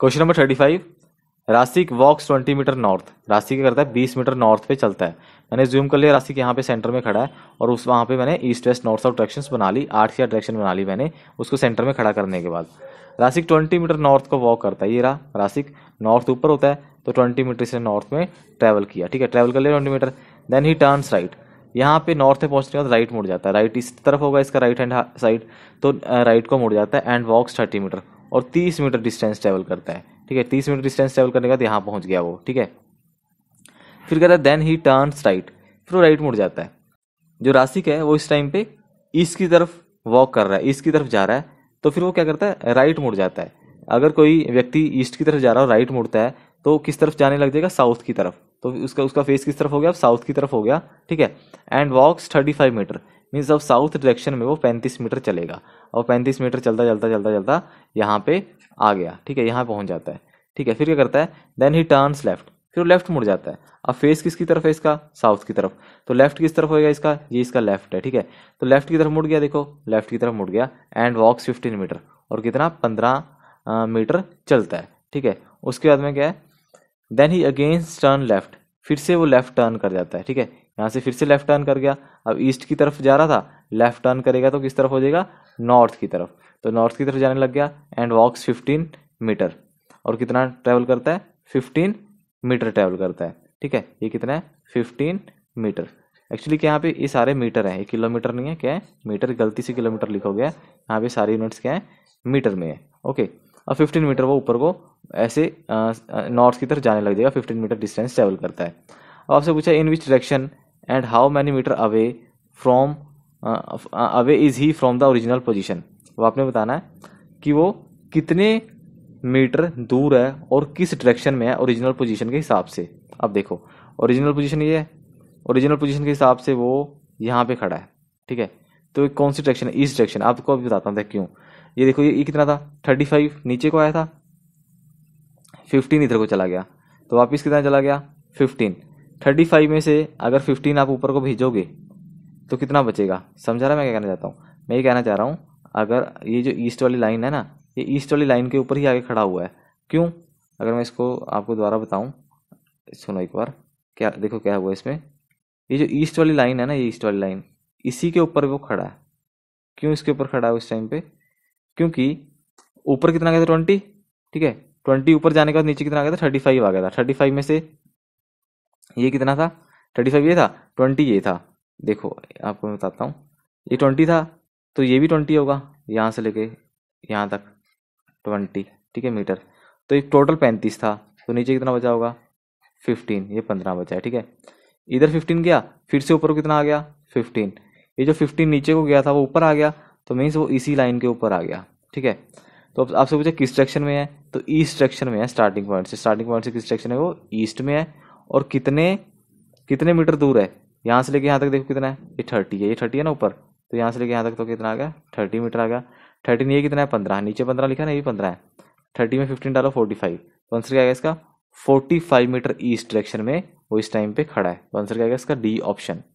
question number thirty five Rasik walks twenty metre north Rasik क्या करता है बीस मीटर नॉर्थ पे चलता है मैंने जूम कर लिया रासिक यहाँ पे सेंटर में खड़ा है और उस वहाँ पे मैंने east west north south direction बना ली आठ की डायरेक्शन बना ली मैंने उसको सेंटर में खड़ा करने के बाद रासिक ट्वेंटी मीटर नॉर्थ को वॉक करता है ये रहा रासिक नॉर्थ ऊपर होता है तो ट्वेंटी मीटर से नॉर्थ में ट्रैवल किया ठीक है ट्रैवल कर लिया twenty metre then he turns right यहाँ पे नॉर्थ में पहुँचने के बाद राइट मुड़ जाता है राइट इस तरफ होगा इसका राइट हैंड साइड तो राइट को मुड़ जाता है एंड वॉक्स थर्टी मीटर और तीस मीटर डिस्टेंस ट्रेवल करता है ठीक है तीस मीटर डिस्टेंस ट्रेवल करने के बाद यहाँ पहुँच गया वो ठीक है फिर कहता है देन ही टर्न राइट फिर वो राइट मुड़ जाता है जो राशिक है वो इस टाइम पे ईस्ट की तरफ वॉक कर रहा है ईस्ट की तरफ जा रहा है तो फिर वो क्या करता है राइट मुड़ जाता है अगर कोई व्यक्ति ईस्ट की तरफ जा रहा हो राइट मुड़ता है तो किस तरफ जाने लग जाएगा साउथ की तरफ तो उसका उसका फेस किस तरफ हो गया अब साउथ की तरफ हो गया ठीक है and walks thirty five metre means अब साउथ डायरेक्शन में वो पैंतीस मीटर चलेगा और पैंतीस मीटर चलता चलता चलता चलता यहाँ पे आ गया ठीक है यहाँ पहुँच जाता है ठीक है फिर क्या करता है देन ही टर्नस लेफ्ट फिर लेफ्ट मुड़ जाता है अब फेस किसकी तरफ है इसका साउथ की तरफ तो लेफ्ट किस तरफ होएगा इसका ये इसका लेफ्ट है ठीक है तो लेफ्ट की तरफ मुड़ गया देखो लेफ्ट की तरफ मुड़ गया एंड वॉक्स फिफ्टीन मीटर और कितना पंद्रह मीटर चलता है ठीक है उसके बाद में क्या है then he again turn left फिर से वो लेफ्ट टर्न कर जाता है ठीक है यहाँ से फिर से लेफ्ट टर्न कर गया अब ईस्ट की तरफ जा रहा था लेफ्ट टर्न करेगा तो किस तरफ हो जाएगा नॉर्थ की तरफ तो नॉर्थ की तरफ जाने लग गया एंड वॉक्स फिफ्टीन मीटर और कितना ट्रैवल करता है फिफ्टीन मीटर ट्रैवल करता है ठीक है ये कितना है फिफ्टीन मीटर एक्चुअली क्या यहाँ पे ये सारे मीटर हैं ये किलोमीटर नहीं है क्या है मीटर गलती से किलोमीटर लिखा गया यहाँ पे सारे यूनिट्स क्या है मीटर में है ओके अब फिफ्टीन मीटर वो ऊपर को ऐसे नॉर्थ की तरफ जाने लग जाएगा फिफ्टीन मीटर डिस्टेंस ट्रेवल करता है अब आपसे पूछा in which direction and how many metre away from away is he from the original position वो आपने बताना है कि वो कितने मीटर दूर है और किस डायरेक्शन में है ओरिजिनल पोजीशन के हिसाब से अब देखो ओरिजिनल पोजीशन ये है ओरिजिनल पोजीशन के हिसाब से वो यहाँ पे खड़ा है ठीक है तो कौन सी डायरेक्शन है ईस्ट डायरेक्शन आपको अभी बताता हूँ क्यों ये देखो ये, ये कितना था थर्टी फाइव नीचे को आया था फिफ्टीन इधर को चला गया तो वापस कितना चला गया फिफ्टीन थर्टी फाइव में से अगर फिफ्टीन आप ऊपर को भेजोगे तो कितना बचेगा समझा रहा मैं क्या कहना चाहता हूँ मैं ये कहना चाह रहा हूँ अगर ये जो ईस्ट वाली लाइन है ना ये ईस्ट वाली लाइन के ऊपर ही आगे खड़ा हुआ है क्यों अगर मैं इसको आपको दोबारा बताऊँ सुनो एक बार क्या देखो क्या हुआ इसमें ये जो ईस्ट वाली लाइन है ना ये ईस्ट वाली लाइन इसी के ऊपर वो खड़ा है क्यों इसके ऊपर खड़ा है उस टाइम पे क्योंकि ऊपर कितना गया था ट्वेंटी ठीक है ट्वेंटी ऊपर जाने के बाद नीचे कितना आ गया था थर्टी फाइव आ गया था थर्टी फाइव में से ये कितना था थर्टी फाइव ये था ट्वेंटी ये था देखो आपको मैं बताता हूँ ये ट्वेंटी था तो ये भी ट्वेंटी होगा यहाँ से लेके यहाँ तक ट्वेंटी ठीक है मीटर तो एक टोटल पैंतीस था तो नीचे कितना बचा होगा फिफ्टीन ये पंद्रह बचा है ठीक है इधर फिफ्टीन गया फिर से ऊपर कितना आ गया फिफ्टीन ये जो फिफ्टीन नीचे को गया था वो ऊपर आ गया तो मीन्स वो इसी लाइन के ऊपर आ गया ठीक है तो अब आपसे पूछा किस डायरेक्शन में है तो ईस्ट डायरेक्शन में है स्टार्टिंग पॉइंट से स्टार्टिंग पॉइंट से किस डायरेक्शन है वो ईस्ट में है और कितने कितने मीटर दूर है यहाँ से लेके यहाँ तक देखो कितना है ये थर्टी है ये थर्टी है ना ऊपर तो यहाँ से लेके यहाँ तक तो कितना आ गया थर्टी मीटर आ गया थर्टी नहीं कितना है पंद्रह नीचे पंद्रह लिखा ना ये पंद्रह है थर्टी में फिफ्टीन डालो फोर्टी फाइव तो आंसर क्या गया इसका forty five metre east direction में वो इस टाइम पे खड़ा है तो आंसर क्या गया इसका डी ऑप्शन